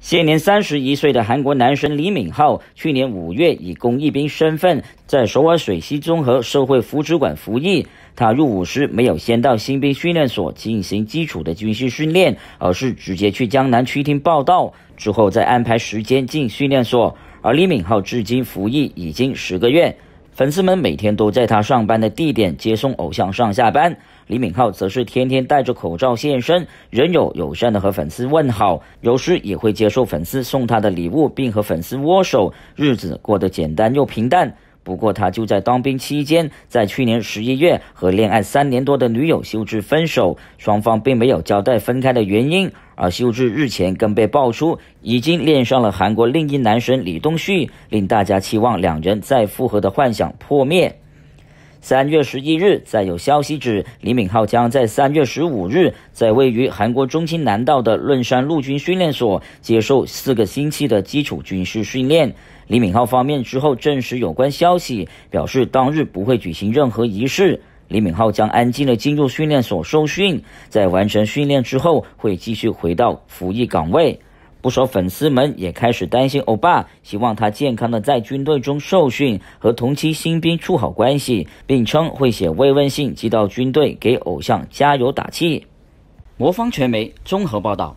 现年三十一岁的韩国男神李敏镐，去年五月以公益兵身份在首尔水西综合社会福祉馆服役。他入伍时没有先到新兵训练所进行基础的军训训练，而是直接去江南区厅报到，之后再安排时间进训练所。而李敏镐至今服役已经十个月。粉丝们每天都在他上班的地点接送偶像上下班，李敏镐则是天天戴着口罩现身，仍有友善的和粉丝问好，有时也会接受粉丝送他的礼物，并和粉丝握手，日子过得简单又平淡。不过，他就在当兵期间，在去年十一月和恋爱三年多的女友秀智分手，双方并没有交代分开的原因。而秀智日前更被爆出已经恋上了韩国另一男神李东旭，令大家期望两人再复合的幻想破灭。三月十一日，再有消息指李敏镐将在三月十五日，在位于韩国中青南道的论山陆军训练所接受四个星期的基础军事训练。李敏镐方面之后证实有关消息，表示当日不会举行任何仪式，李敏镐将安静地进入训练所受训，在完成训练之后，会继续回到服役岗位。不少粉丝们也开始担心欧巴，希望他健康的在军队中受训，和同期新兵处好关系，并称会写慰问信寄到军队给偶像加油打气。魔方传媒综合报道。